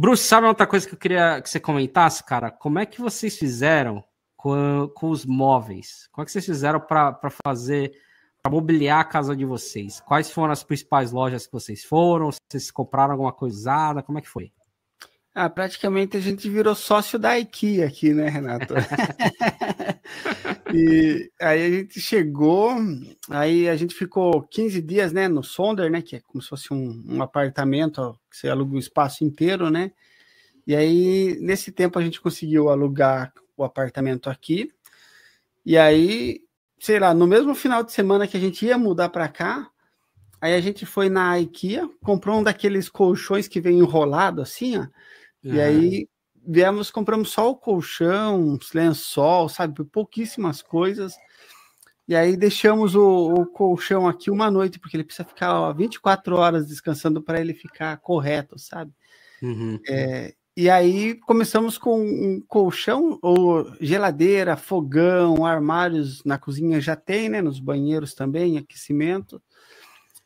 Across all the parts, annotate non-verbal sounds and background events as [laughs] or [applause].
Bruce, sabe outra coisa que eu queria que você comentasse, cara? Como é que vocês fizeram com, com os móveis? Como é que vocês fizeram para fazer, para mobiliar a casa de vocês? Quais foram as principais lojas que vocês foram? Vocês compraram alguma coisada? Como é que foi? Ah, praticamente a gente virou sócio da IKEA aqui, né, Renato? [laughs] E aí a gente chegou, aí a gente ficou 15 dias, né, no Sonder, né, que é como se fosse um, um apartamento, ó, que você aluga o espaço inteiro, né? E aí nesse tempo a gente conseguiu alugar o apartamento aqui. E aí, sei lá, no mesmo final de semana que a gente ia mudar para cá, aí a gente foi na IKEA, comprou um daqueles colchões que vem enrolado assim, ó. E aí viemos, compramos só o colchão, lençol, sabe? Pouquíssimas coisas. E aí deixamos o, o colchão aqui uma noite, porque ele precisa ficar ó, 24 horas descansando para ele ficar correto, sabe? Uhum. É, e aí começamos com um colchão, ou geladeira, fogão, armários na cozinha já tem, né? Nos banheiros também, aquecimento.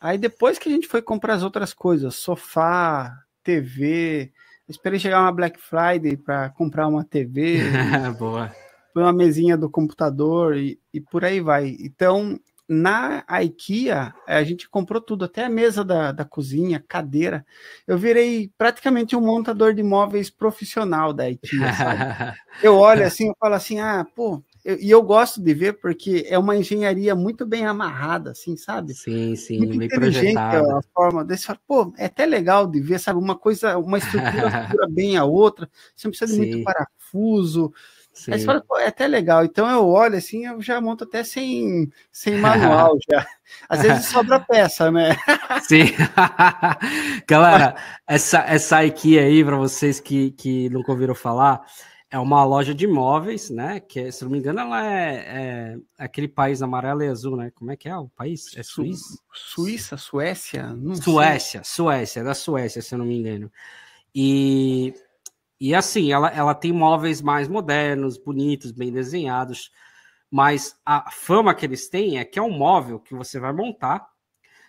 Aí depois que a gente foi comprar as outras coisas, sofá, TV, Esperei chegar uma Black Friday para comprar uma TV. [laughs] Boa. Uma mesinha do computador e, e por aí vai. Então, na IKEA, a gente comprou tudo, até a mesa da, da cozinha, cadeira. Eu virei praticamente um montador de móveis profissional da IKEA, sabe? [laughs] eu olho assim, eu falo assim, ah, pô, eu, e eu gosto de ver porque é uma engenharia muito bem amarrada, assim, sabe? Sim, sim, muito bem projetada. A forma desse, pô, é até legal de ver, sabe? Uma coisa, uma estrutura [laughs] segura bem a outra, você não precisa sim. de muito parafuso. Sim. Aí você fala, pô, é até legal. Então eu olho assim, eu já monto até sem, sem manual [laughs] já. Às vezes sobra peça, né? Sim. [laughs] Galera, essa, essa IKEA aí, para vocês que, que nunca ouviram falar, é uma loja de imóveis, né? Que, é, se não me engano, ela é, é, aquele país amarelo e azul, né? Como é que é o país? É Su Suíça? Suíça, Suécia? Não Suécia, sei. Suécia, é da Suécia, se eu não me engano. E, e assim, ela, ela tem móveis mais modernos, bonitos, bem desenhados, mas a fama que eles têm é que é um móvel que você vai montar.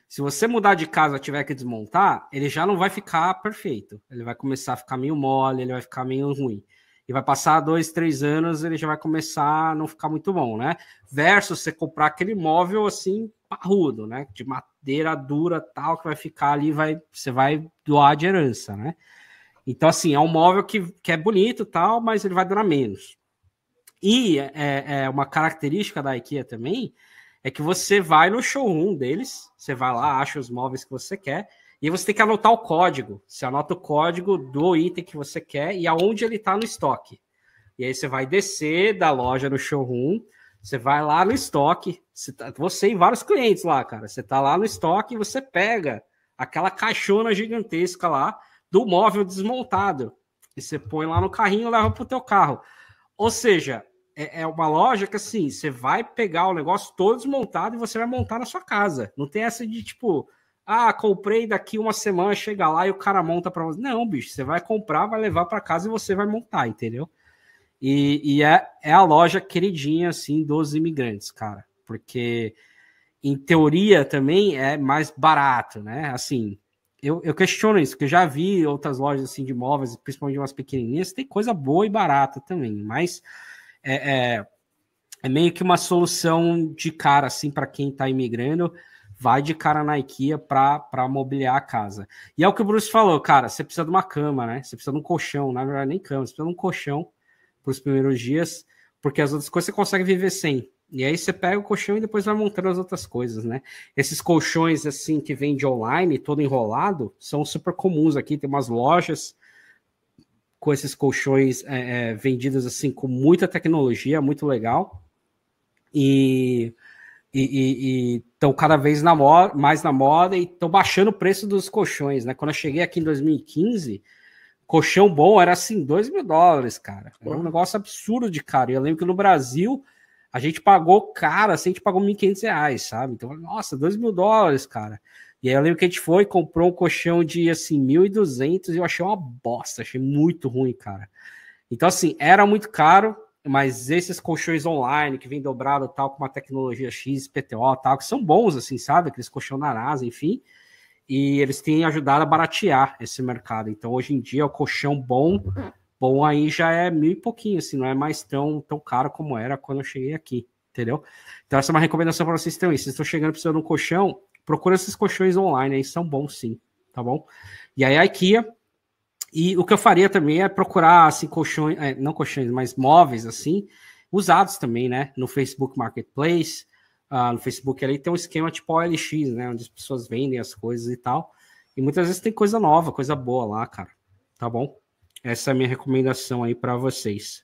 Se você mudar de casa tiver que desmontar, ele já não vai ficar perfeito. Ele vai começar a ficar meio mole, ele vai ficar meio ruim e vai passar dois, três anos, ele já vai começar a não ficar muito bom, né? Versus você comprar aquele móvel assim, parrudo, né? De madeira dura, tal, que vai ficar ali, vai, você vai doar de herança, né? Então, assim, é um móvel que, que é bonito tal, mas ele vai durar menos. E é, é, é uma característica da IKEA também é que você vai no showroom deles, você vai lá, acha os móveis que você quer, e você tem que anotar o código. Você anota o código do item que você quer e aonde ele está no estoque. E aí você vai descer da loja no showroom, você vai lá no estoque, você, tá, você e vários clientes lá, cara. Você está lá no estoque e você pega aquela caixona gigantesca lá do móvel desmontado. E você põe lá no carrinho e leva pro teu carro. Ou seja, é, é uma loja que assim, você vai pegar o negócio todo desmontado e você vai montar na sua casa. Não tem essa de tipo, ah, comprei daqui uma semana, chega lá e o cara monta para você. Não, bicho, você vai comprar, vai levar para casa e você vai montar, entendeu? E, e é, é, a loja queridinha, assim, dos imigrantes, cara. Porque, em teoria, também é mais barato, né? Assim, eu, eu questiono isso, porque eu já vi outras lojas, assim, de imóveis, principalmente umas pequenininhas, tem coisa boa e barata também. Mas é, é, é meio que uma solução de cara, assim, para quem está imigrando vai de cara na IKEA para mobiliar a casa. E é o que o Bruce falou, cara, você precisa de uma cama, né? Você precisa de um colchão, na verdade nem cama, você precisa de um colchão para os primeiros dias, porque as outras coisas você consegue viver sem. E aí você pega o colchão e depois vai montando as outras coisas, né? Esses colchões assim que vende online, todo enrolado, são super comuns aqui. Tem umas lojas com esses colchões é, é, vendidos assim com muita tecnologia, muito legal. E e estão cada vez na moda, mais na moda e estão baixando o preço dos colchões, né? Quando eu cheguei aqui em 2015, colchão bom era assim, 2 mil dólares, cara. Era um negócio absurdo de caro. E eu lembro que no Brasil a gente pagou caro, assim, a gente pagou 1.500 reais, sabe? Então, nossa, 2 mil dólares, cara. E aí eu lembro que a gente foi, e comprou um colchão de, assim, 1.200 e eu achei uma bosta, achei muito ruim, cara. Então, assim, era muito caro, mas esses colchões online que vem dobrado tal com uma tecnologia X, PTO tal, que são bons assim, sabe? Aqueles colchão na NASA, enfim. E eles têm ajudado a baratear esse mercado. Então, hoje em dia, o colchão bom, bom aí já é mil e pouquinho, assim, não é mais tão, tão caro como era quando eu cheguei aqui, entendeu? Então, essa é uma recomendação para vocês também. Se vocês estão chegando precisando de um colchão, procura esses colchões online aí, são bons sim, tá bom? E aí a IKEA e o que eu faria também é procurar, assim, colchões, é, não colchões, mas móveis, assim, usados também, né? No Facebook Marketplace, uh, no Facebook ali tem um esquema tipo OLX, né? Onde as pessoas vendem as coisas e tal. E muitas vezes tem coisa nova, coisa boa lá, cara. Tá bom? Essa é a minha recomendação aí para vocês.